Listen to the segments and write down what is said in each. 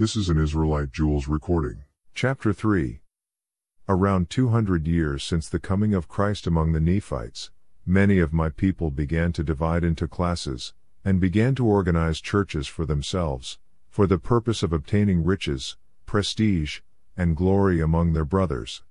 This is an Israelite Jewels recording. Chapter 3 Around 200 years since the coming of Christ among the Nephites, many of my people began to divide into classes, and began to organize churches for themselves, for the purpose of obtaining riches, prestige, and glory among their brothers.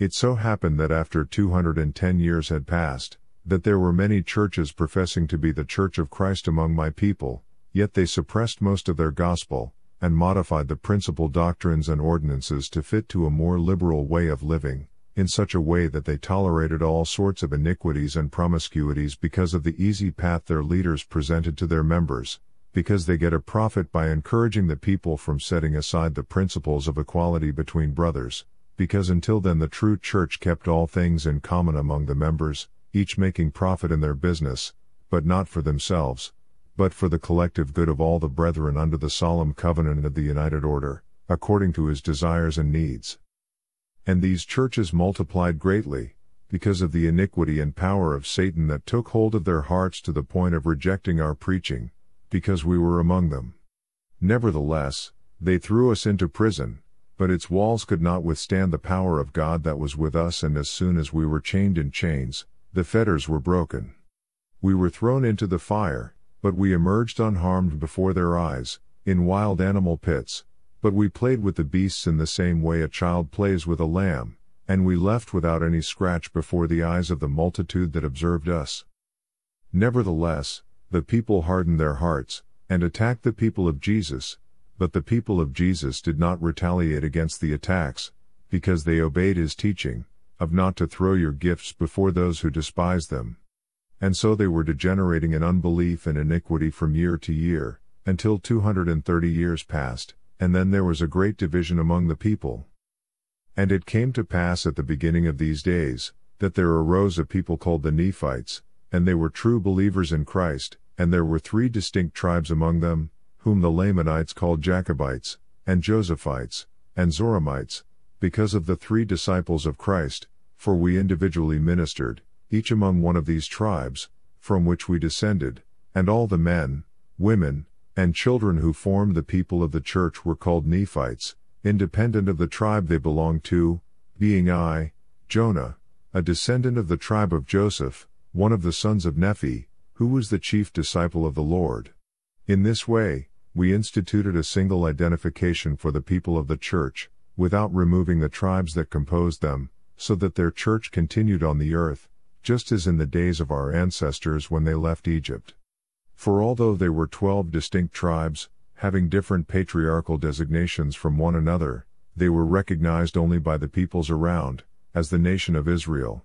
It so happened that after 210 years had passed, that there were many churches professing to be the Church of Christ among my people, yet they suppressed most of their gospel, and modified the principal doctrines and ordinances to fit to a more liberal way of living, in such a way that they tolerated all sorts of iniquities and promiscuities because of the easy path their leaders presented to their members, because they get a profit by encouraging the people from setting aside the principles of equality between brothers, because until then the true church kept all things in common among the members, each making profit in their business, but not for themselves, but for the collective good of all the brethren under the solemn covenant of the United Order, according to his desires and needs. And these churches multiplied greatly, because of the iniquity and power of Satan that took hold of their hearts to the point of rejecting our preaching, because we were among them. Nevertheless, they threw us into prison, but its walls could not withstand the power of God that was with us, and as soon as we were chained in chains, the fetters were broken. We were thrown into the fire, but we emerged unharmed before their eyes, in wild animal pits, but we played with the beasts in the same way a child plays with a lamb, and we left without any scratch before the eyes of the multitude that observed us. Nevertheless, the people hardened their hearts, and attacked the people of Jesus, but the people of Jesus did not retaliate against the attacks, because they obeyed his teaching, of not to throw your gifts before those who despise them and so they were degenerating in unbelief and iniquity from year to year, until 230 years passed, and then there was a great division among the people. And it came to pass at the beginning of these days, that there arose a people called the Nephites, and they were true believers in Christ, and there were three distinct tribes among them, whom the Lamanites called Jacobites, and Josephites, and Zoramites, because of the three disciples of Christ, for we individually ministered, each among one of these tribes, from which we descended, and all the men, women, and children who formed the people of the church were called Nephites, independent of the tribe they belonged to, being I, Jonah, a descendant of the tribe of Joseph, one of the sons of Nephi, who was the chief disciple of the Lord. In this way, we instituted a single identification for the people of the church, without removing the tribes that composed them, so that their church continued on the earth, just as in the days of our ancestors when they left Egypt. For although they were twelve distinct tribes, having different patriarchal designations from one another, they were recognized only by the peoples around, as the nation of Israel.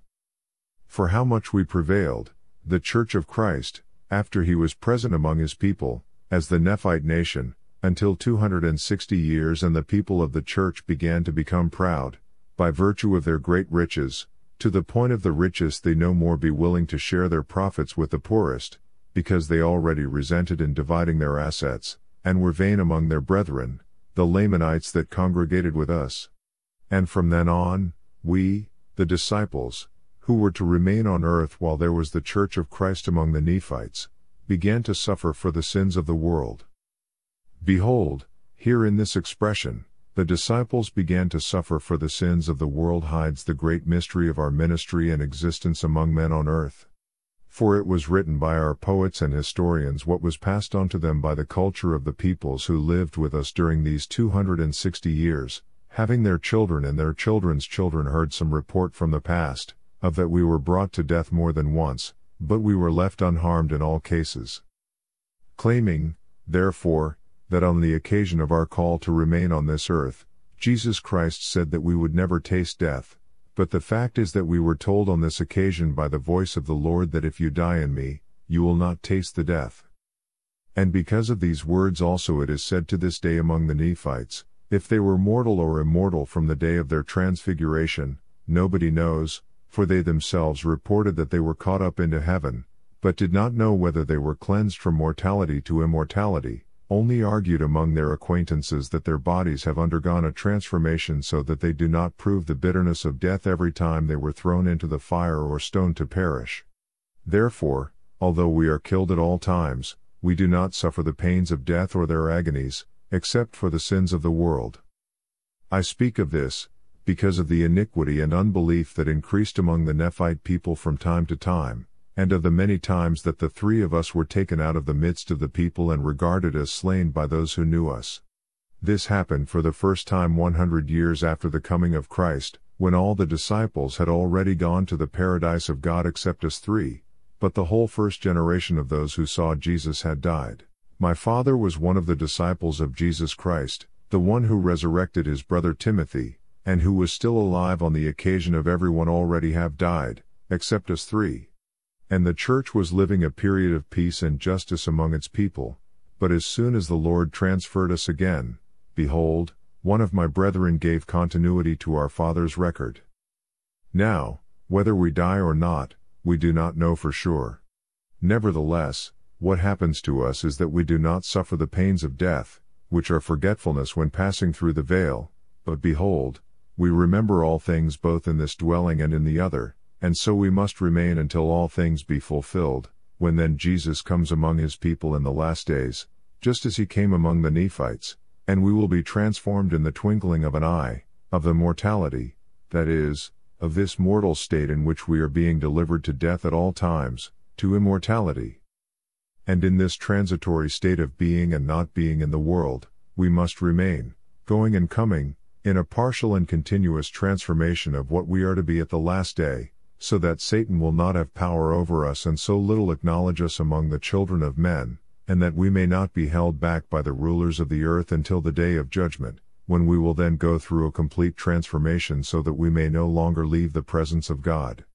For how much we prevailed, the Church of Christ, after he was present among his people, as the Nephite nation, until 260 years and the people of the Church began to become proud, by virtue of their great riches, to the point of the richest they no more be willing to share their profits with the poorest, because they already resented in dividing their assets, and were vain among their brethren, the Lamanites that congregated with us. And from then on, we, the disciples, who were to remain on earth while there was the church of Christ among the Nephites, began to suffer for the sins of the world. Behold, here in this expression, the disciples began to suffer for the sins of the world hides the great mystery of our ministry and existence among men on earth. For it was written by our poets and historians what was passed on to them by the culture of the peoples who lived with us during these 260 years, having their children and their children's children heard some report from the past, of that we were brought to death more than once, but we were left unharmed in all cases. Claiming, therefore, that on the occasion of our call to remain on this earth, Jesus Christ said that we would never taste death, but the fact is that we were told on this occasion by the voice of the Lord that if you die in me, you will not taste the death. And because of these words also it is said to this day among the Nephites, if they were mortal or immortal from the day of their transfiguration, nobody knows, for they themselves reported that they were caught up into heaven, but did not know whether they were cleansed from mortality to immortality, only argued among their acquaintances that their bodies have undergone a transformation so that they do not prove the bitterness of death every time they were thrown into the fire or stoned to perish. Therefore, although we are killed at all times, we do not suffer the pains of death or their agonies, except for the sins of the world. I speak of this, because of the iniquity and unbelief that increased among the Nephite people from time to time, and of the many times that the three of us were taken out of the midst of the people and regarded as slain by those who knew us. This happened for the first time 100 years after the coming of Christ, when all the disciples had already gone to the paradise of God except us three, but the whole first generation of those who saw Jesus had died. My father was one of the disciples of Jesus Christ, the one who resurrected his brother Timothy, and who was still alive on the occasion of everyone already have died, except us three. And the church was living a period of peace and justice among its people. But as soon as the Lord transferred us again, behold, one of my brethren gave continuity to our father's record. Now, whether we die or not, we do not know for sure. Nevertheless, what happens to us is that we do not suffer the pains of death, which are forgetfulness when passing through the veil, but behold, we remember all things both in this dwelling and in the other, and so we must remain until all things be fulfilled, when then Jesus comes among his people in the last days, just as he came among the Nephites, and we will be transformed in the twinkling of an eye, of the mortality, that is, of this mortal state in which we are being delivered to death at all times, to immortality. And in this transitory state of being and not being in the world, we must remain, going and coming, in a partial and continuous transformation of what we are to be at the last day, so that Satan will not have power over us and so little acknowledge us among the children of men, and that we may not be held back by the rulers of the earth until the day of judgment, when we will then go through a complete transformation so that we may no longer leave the presence of God.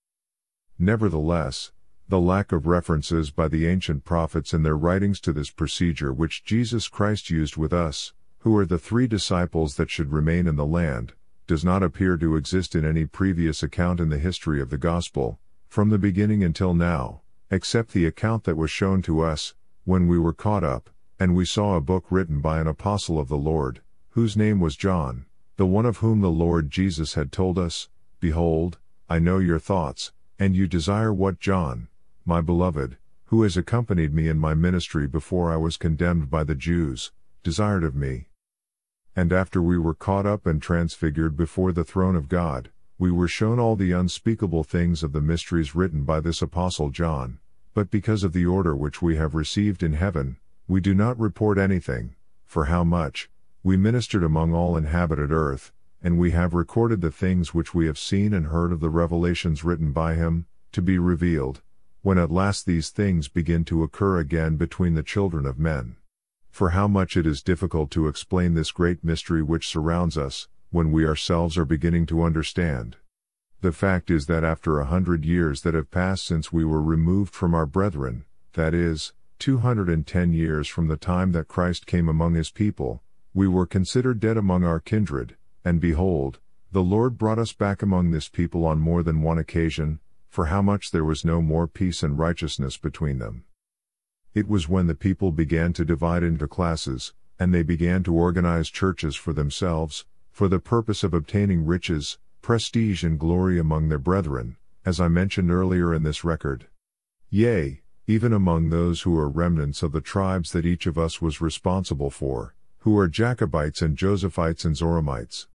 Nevertheless, the lack of references by the ancient prophets in their writings to this procedure which Jesus Christ used with us, who are the three disciples that should remain in the land, does not appear to exist in any previous account in the history of the Gospel, from the beginning until now, except the account that was shown to us, when we were caught up, and we saw a book written by an apostle of the Lord, whose name was John, the one of whom the Lord Jesus had told us, Behold, I know your thoughts, and you desire what John, my beloved, who has accompanied me in my ministry before I was condemned by the Jews, desired of me, and after we were caught up and transfigured before the throne of God, we were shown all the unspeakable things of the mysteries written by this Apostle John, but because of the order which we have received in heaven, we do not report anything, for how much, we ministered among all inhabited earth, and we have recorded the things which we have seen and heard of the revelations written by him, to be revealed, when at last these things begin to occur again between the children of men for how much it is difficult to explain this great mystery which surrounds us, when we ourselves are beginning to understand. The fact is that after a hundred years that have passed since we were removed from our brethren, that is, 210 years from the time that Christ came among his people, we were considered dead among our kindred, and behold, the Lord brought us back among this people on more than one occasion, for how much there was no more peace and righteousness between them. It was when the people began to divide into classes, and they began to organize churches for themselves, for the purpose of obtaining riches, prestige, and glory among their brethren, as I mentioned earlier in this record. Yea, even among those who are remnants of the tribes that each of us was responsible for, who are Jacobites and Josephites and Zoramites.